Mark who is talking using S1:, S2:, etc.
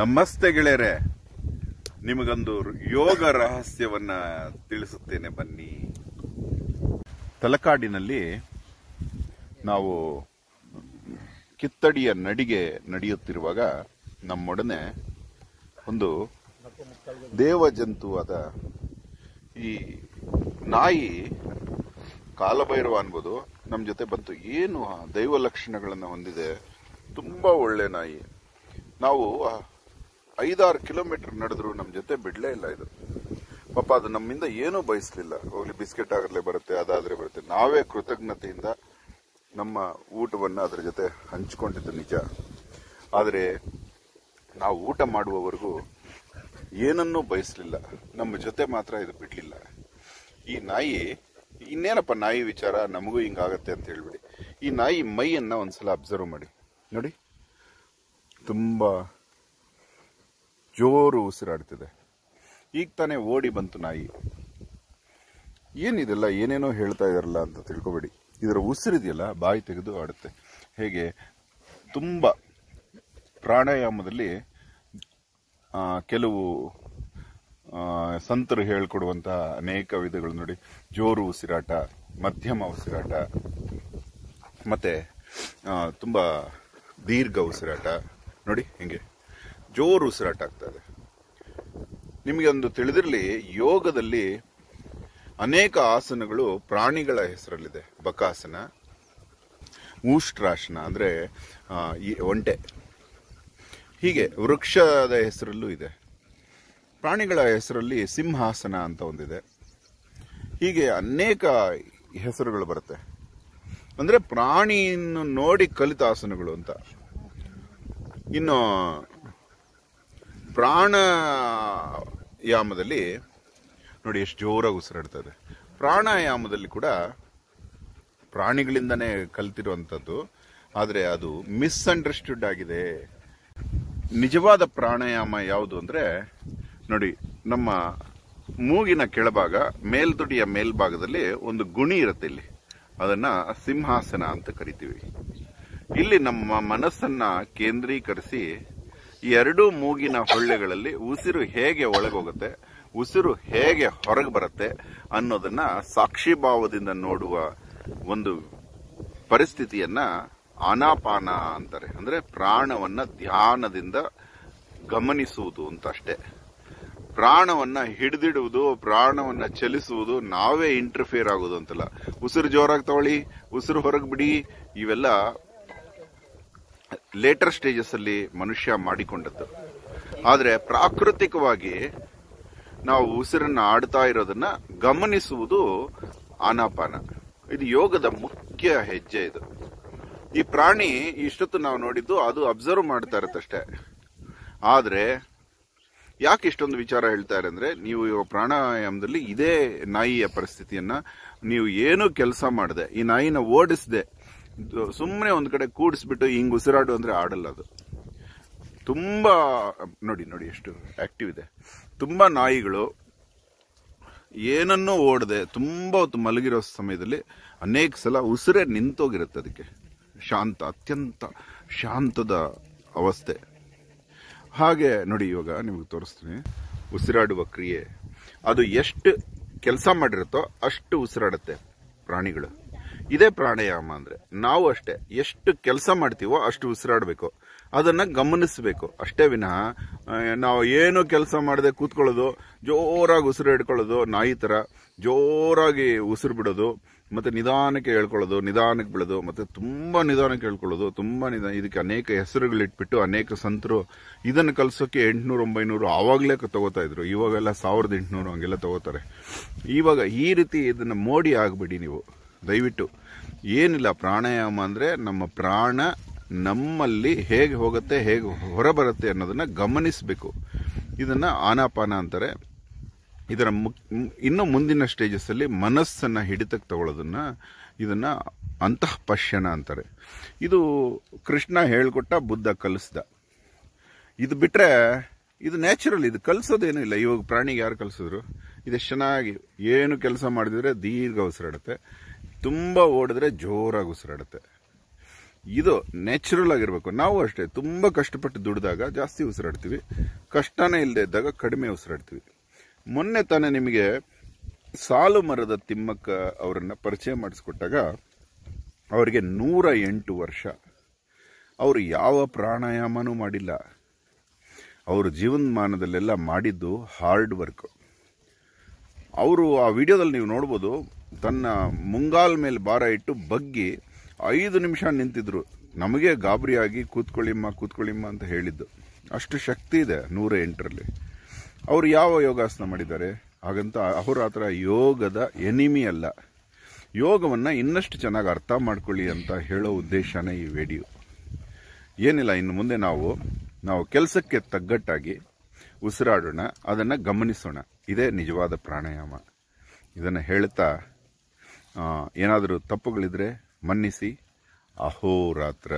S1: ನಮಸ್ತೆ ಗೆಳೆಯರೆ ನಿಮಗೊಂದು ಯೋಗ ರಹಸ್ಯವನ್ನ ತಿಳಿಸುತ್ತೇನೆ ಬನ್ನಿ ತಲಕಾಡಿನಲ್ಲಿ ನಾವು ಕಿತ್ತಡಿಯ ನಡಿಗೆ ನಡೆಯುತ್ತಿರುವಾಗ ನಮ್ಮೊಡನೆ ಒಂದು ದೇವಜಂತುವಾದ ಈ ನಾಯಿ ಕಾಲಭೈರವ ಅನ್ಬೋದು ನಮ್ಮ ಜೊತೆ ಬಂತು ಏನು ದೈವ ಲಕ್ಷಣಗಳನ್ನು ಹೊಂದಿದೆ ತುಂಬ ಒಳ್ಳೆ ನಾಯಿ ನಾವು ಐದಾರು ಕಿಲೋಮೀಟರ್ ನಡೆದ್ರು ನಮ್ಮ ಜೊತೆ ಬಿಡಲೇ ಇಲ್ಲ ಇದು ಪಾಪ ಅದು ನಮ್ಮಿಂದ ಏನೂ ಬಯಸಲಿಲ್ಲ ಹೋಗ್ಲಿ ಬಿಸ್ಕೆಟ್ ಆಗಲೇ ಬರುತ್ತೆ ಅದಾದರೆ ಬರುತ್ತೆ ನಾವೇ ಕೃತಜ್ಞತೆಯಿಂದ ನಮ್ಮ ಊಟವನ್ನು ಅದರ ಜೊತೆ ಹಂಚಿಕೊಂಡಿದ್ದು ನಿಜ ಆದರೆ ನಾವು ಊಟ ಮಾಡುವವರೆಗೂ ಏನನ್ನೂ ಬಯಸಲಿಲ್ಲ ನಮ್ಮ ಜೊತೆ ಮಾತ್ರ ಇದು ಬಿಡಲಿಲ್ಲ ಈ ನಾಯಿ ಇನ್ನೇನಪ್ಪ ನಾಯಿ ವಿಚಾರ ನಮಗೂ ಹಿಂಗಾಗತ್ತೆ ಅಂತ ಹೇಳ್ಬಿಡಿ ಈ ನಾಯಿ ಮೈಯನ್ನು ಒಂದ್ಸಲ ಅಬ್ಸರ್ವ್ ಮಾಡಿ ನೋಡಿ ತುಂಬ ಜೋರು ಉಸಿರಾಡ್ತಿದೆ ಈಗ ತಾನೇ ಓಡಿ ಬಂತು ನಾಯಿ ಏನಿದೆಲ್ಲ ಏನೇನೋ ಹೇಳ್ತಾ ಇದಾರಲ್ಲ ಅಂತ ತಿಳ್ಕೊಬೇಡಿ ಇದರ ಉಸಿರಿದೆಯಲ್ಲ ಬಾಯಿ ತೆಗೆದು ಆಡುತ್ತೆ ಹೇಗೆ ತುಂಬ ಪ್ರಾಣಾಯಾಮದಲ್ಲಿ ಕೆಲವು ಸಂತರು ಹೇಳ್ಕೊಡುವಂತಹ ಅನೇಕ ವಿಧಗಳು ನೋಡಿ ಜೋರು ಉಸಿರಾಟ ಮಧ್ಯಮ ಉಸಿರಾಟ ಮತ್ತು ತುಂಬ ದೀರ್ಘ ಉಸಿರಾಟ ನೋಡಿ ಹಿಂಗೆ ಜೋರು ಉಸಿರಾಟ ಆಗ್ತದೆ ನಿಮಗೆ ಒಂದು ತಿಳಿದಿರಲಿ ಯೋಗದಲ್ಲಿ ಅನೇಕ ಆಸನಗಳು ಪ್ರಾಣಿಗಳ ಹೆಸರಲ್ಲಿದೆ ಬಕಾಸನ ಊಷ್ಟ್ರಾಸನ ಅಂದರೆ ಒಂಟೆ ಹೀಗೆ ವೃಕ್ಷದ ಹೆಸರಲ್ಲೂ ಇದೆ ಪ್ರಾಣಿಗಳ ಹೆಸರಲ್ಲಿ ಸಿಂಹಾಸನ ಅಂತ ಒಂದಿದೆ ಹೀಗೆ ಅನೇಕ ಹೆಸರುಗಳು ಬರುತ್ತೆ ಅಂದರೆ ಪ್ರಾಣಿಯನ್ನು ನೋಡಿ ಕಲಿತ ಆಸನಗಳು ಅಂತ ಇನ್ನು ಪ್ರಾಣಾಯಾಮದಲ್ಲಿ ನೋಡಿ ಎಷ್ಟು ಜೋರಾಗಿ ಉಸಿರಾಡ್ತದೆ ಪ್ರಾಣಾಯಾಮದಲ್ಲಿ ಕೂಡ ಪ್ರಾಣಿಗಳಿಂದನೇ ಕಲ್ತಿರುವಂಥದ್ದು ಆದರೆ ಅದು ಮಿಸ್ಅಂಡರ್ಸ್ಟುಡ್ ಆಗಿದೆ ನಿಜವಾದ ಪ್ರಾಣಾಯಾಮ ಯಾವುದು ಅಂದರೆ ನೋಡಿ ನಮ್ಮ ಮೂಗಿನ ಕೆಳಭಾಗ ಮೇಲ್ದುಡಿಯ ಮೇಲ್ಭಾಗದಲ್ಲಿ ಒಂದು ಗುಣಿ ಇರುತ್ತೆ ಇಲ್ಲಿ ಅದನ್ನು ಸಿಂಹಾಸನ ಅಂತ ಕರಿತೀವಿ ಇಲ್ಲಿ ನಮ್ಮ ಮನಸ್ಸನ್ನ ಕೇಂದ್ರೀಕರಿಸಿ ಎರಡೂ ಮೂಗಿನ ಹೊಳ್ಳೆಗಳಲ್ಲಿ ಉಸಿರು ಹೇಗೆ ಒಳಗೋಗುತ್ತೆ ಉಸಿರು ಹೇಗೆ ಹೊರಗೆ ಬರುತ್ತೆ ಅನ್ನೋದನ್ನ ಸಾಕ್ಷಿ ಭಾವದಿಂದ ನೋಡುವ ಒಂದು ಪರಿಸ್ಥಿತಿಯನ್ನ ಅನಾಪಾನ ಅಂತಾರೆ ಅಂದ್ರೆ ಪ್ರಾಣವನ್ನ ಧ್ಯಾನದಿಂದ ಗಮನಿಸುವುದು ಅಂತ ಅಷ್ಟೇ ಪ್ರಾಣವನ್ನ ಹಿಡಿದಿಡುವುದು ಪ್ರಾಣವನ್ನ ಚಲಿಸುವುದು ನಾವೇ ಇಂಟರ್ಫಿಯರ್ ಆಗೋದು ಅಂತಲ್ಲ ಉಸಿರು ಜೋರಾಗಿ ತಗೊಳ್ಳಿ ಉಸಿರು ಹೊರಗೆ ಬಿಡಿ ಇವೆಲ್ಲ ಲೇಟರ್ ಅಲ್ಲಿ ಮನುಷ್ಯ ಮಾಡಿಕೊಂಡದ್ದು ಆದರೆ ಪ್ರಾಕೃತಿಕವಾಗಿ ನಾವು ಉಸಿರನ್ನು ಆಡ್ತಾ ಇರೋದನ್ನ ಗಮನಿಸುವುದು ಆನಾಪಾನ ಇದು ಯೋಗದ ಮುಖ್ಯ ಹೆಜ್ಜೆ ಇದು ಈ ಪ್ರಾಣಿ ಇಷ್ಟೊತ್ತು ನಾವು ನೋಡಿದ್ದು ಅದು ಅಬ್ಸರ್ವ್ ಮಾಡ್ತಾ ಇರುತ್ತಷ್ಟೇ ಆದರೆ ಯಾಕೆ ಇಷ್ಟೊಂದು ವಿಚಾರ ಹೇಳ್ತಾ ಅಂದ್ರೆ ನೀವು ಇವಾಗ ಪ್ರಾಣಾಯಾಮದಲ್ಲಿ ಇದೇ ನಾಯಿಯ ಪರಿಸ್ಥಿತಿಯನ್ನ ನೀವು ಏನು ಕೆಲಸ ಮಾಡದೆ ಈ ನಾಯಿನ ಓಡಿಸದೆ ಸುಮ್ಮನೆ ಒಂದು ಕಡೆ ಕೂಡಿಸ್ಬಿಟ್ಟು ಹಿಂಗೆ ಉಸಿರಾಡು ಅಂದರೆ ಆಡಲ್ಲ ಅದು ತುಂಬ ನೋಡಿ ನೋಡಿ ಎಷ್ಟು ಆ್ಯಕ್ಟಿವ್ ಇದೆ ತುಂಬ ನಾಯಿಗಳು ಏನನ್ನೂ ಓಡದೆ ತುಂಬ ಹೊತ್ತು ಮಲಗಿರೋ ಸಮಯದಲ್ಲಿ ಅನೇಕ ಸಲ ಉಸಿರೇ ನಿಂತೋಗಿರುತ್ತೆ ಅದಕ್ಕೆ ಶಾಂತ ಅತ್ಯಂತ ಶಾಂತದ ಅವಸ್ಥೆ ಹಾಗೆ ನೋಡಿ ಇವಾಗ ನಿಮಗೆ ತೋರಿಸ್ತೀನಿ ಉಸಿರಾಡುವ ಕ್ರಿಯೆ ಅದು ಎಷ್ಟು ಕೆಲಸ ಮಾಡಿರುತ್ತೋ ಅಷ್ಟು ಉಸಿರಾಡುತ್ತೆ ಪ್ರಾಣಿಗಳು ಇದೇ ಪ್ರಾಣಾಯಾಮ ಅಂದರೆ ನಾವು ಅಷ್ಟೇ ಎಷ್ಟು ಕೆಲಸ ಮಾಡ್ತೀವೋ ಅಷ್ಟು ಉಸಿರಾಡಬೇಕು ಅದನ್ನು ಗಮನಿಸಬೇಕು ಅಷ್ಟೇ ವಿನಃ ನಾವು ಏನು ಕೆಲಸ ಮಾಡದೆ ಕೂತ್ಕೊಳ್ಳೋದು ಜೋರಾಗಿ ಉಸಿರು ಹಿಡ್ಕೊಳ್ಳೋದು ನಾಯಿ ಥರ ಜೋರಾಗಿ ಉಸಿರು ಬಿಡೋದು ಮತ್ತೆ ನಿಧಾನಕ್ಕೆ ಹೇಳ್ಕೊಳ್ಳೋದು ನಿಧಾನಕ್ಕೆ ಬಿಡೋದು ಮತ್ತೆ ತುಂಬ ನಿಧಾನಕ್ಕೆ ಹೇಳ್ಕೊಳ್ಳೋದು ತುಂಬ ನಿಧಾನ ಇದಕ್ಕೆ ಅನೇಕ ಹೆಸರುಗಳಿಟ್ಬಿಟ್ಟು ಅನೇಕ ಸಂತರು ಇದನ್ನು ಕಲಿಸೋಕ್ಕೆ ಎಂಟುನೂರು ಒಂಬೈನೂರು ಆವಾಗಲೇ ತಗೋತಾ ಇದ್ರು ಇವಾಗೆಲ್ಲ ಸಾವಿರದ ಎಂಟುನೂರು ಹಂಗೆಲ್ಲ ತಗೋತಾರೆ ಇವಾಗ ಈ ರೀತಿ ಇದನ್ನು ಮೋಡಿ ಆಗಿಬಿಡಿ ನೀವು ದಯವಿಟ್ಟು ಏನಿಲ್ಲ ಪ್ರಾಣಾಯಾಮ ಅಂದರೆ ನಮ್ಮ ಪ್ರಾಣ ನಮ್ಮಲ್ಲಿ ಹೇಗೆ ಹೋಗುತ್ತೆ ಹೇಗೆ ಹೊರಬರುತ್ತೆ ಅನ್ನೋದನ್ನು ಗಮನಿಸಬೇಕು ಇದನ್ನು ಆನಾಪಾನ ಅಂತಾರೆ ಇದರ ಮುಕ್ ಇನ್ನೂ ಮುಂದಿನ ಸ್ಟೇಜಸ್ಸಲ್ಲಿ ಮನಸ್ಸನ್ನು ಹಿಡಿತಕ್ಕೆ ತಗೊಳ್ಳೋದನ್ನು ಇದನ್ನು ಅಂತಃ ಪಶ್ಯನ ಅಂತಾರೆ ಇದು ಕೃಷ್ಣ ಹೇಳಿಕೊಟ್ಟ ಬುದ್ಧ ಕಲಿಸ್ದ ಇದು ಬಿಟ್ಟರೆ ಇದು ನ್ಯಾಚುರಲ್ ಇದು ಕಲಿಸೋದೇನು ಇಲ್ಲ ಇವಾಗ ಪ್ರಾಣಿಗೆ ಯಾರು ಕಲಿಸಿದ್ರು ಇದೆಷ್ಟು ಚೆನ್ನಾಗಿ ಏನು ಕೆಲಸ ಮಾಡಿದ್ರೆ ದೀರ್ಘ ಉಸಿರಾಡುತ್ತೆ ತುಂಬ ಓಡಿದ್ರೆ ಜೋರಾಗಿ ಉಸಿರಾಡುತ್ತೆ ಇದು ನ್ಯಾಚುರಲ್ ಆಗಿರಬೇಕು ನಾವು ಅಷ್ಟೇ ತುಂಬ ಕಷ್ಟಪಟ್ಟು ದುಡಿದಾಗ ಜಾಸ್ತಿ ಉಸಿರಾಡ್ತೀವಿ ಕಷ್ಟನೇ ಇಲ್ಲದೆ ಇದ್ದಾಗ ಕಡಿಮೆ ಉಸಿರಾಡ್ತೀವಿ ಮೊನ್ನೆ ತಾನೇ ನಿಮಗೆ ಸಾಲು ಮರದ ತಿಮ್ಮಕ್ಕ ಅವರನ್ನು ಪರಿಚಯ ಮಾಡಿಸ್ಕೊಟ್ಟಾಗ ಅವರಿಗೆ ನೂರ ಎಂಟು ವರ್ಷ ಅವರು ಯಾವ ಪ್ರಾಣಾಯಾಮನೂ ಮಾಡಿಲ್ಲ ಅವರು ಜೀವನಮಾನದಲ್ಲೆಲ್ಲ ಮಾಡಿದ್ದು ಹಾರ್ಡ್ ವರ್ಕ್ ಅವರು ಆ ವಿಡಿಯೋದಲ್ಲಿ ನೀವು ನೋಡ್ಬೋದು ತನ್ನ ಮುಂಗಾಲ್ ಮೇಲೆ ಭಾರ ಇಟ್ಟು ಬಗ್ಗಿ ಐದು ನಿಮಿಷ ನಿಂತಿದ್ರು ನಮಗೆ ಗಾಬರಿಯಾಗಿ ಕೂತ್ಕೊಳ್ಳಿಮ್ಮ ಕೂತ್ಕೊಳ್ಳಿಮ್ಮ ಅಂತ ಹೇಳಿದ್ದು ಅಷ್ಟು ಶಕ್ತಿ ಇದೆ ನೂರ ಎಂಟರಲ್ಲಿ ಅವರು ಯಾವ ಯೋಗಾಸನ ಮಾಡಿದ್ದಾರೆ ಹಾಗಂತ ಅಹೋರಾತ್ರ ಯೋಗದ ಎನಿಮಿ ಅಲ್ಲ ಯೋಗವನ್ನು ಇನ್ನಷ್ಟು ಚೆನ್ನಾಗಿ ಅರ್ಥ ಮಾಡ್ಕೊಳ್ಳಿ ಅಂತ ಹೇಳೋ ಉದ್ದೇಶನೇ ಈ ವಿಡಿಯೋ ಏನಿಲ್ಲ ಇನ್ನು ಮುಂದೆ ನಾವು ನಾವು ಕೆಲಸಕ್ಕೆ ತಗ್ಗಟ್ಟಾಗಿ ಉಸಿರಾಡೋಣ ಅದನ್ನು ಗಮನಿಸೋಣ ಇದೇ ನಿಜವಾದ ಪ್ರಾಣಾಯಾಮ ಇದನ್ನು ಹೇಳ್ತಾ ಏನಾದರೂ ತಪ್ಪುಗಳಿದ್ರೆ ಮನ್ನಿಸಿ ಅಹೋರಾತ್ರ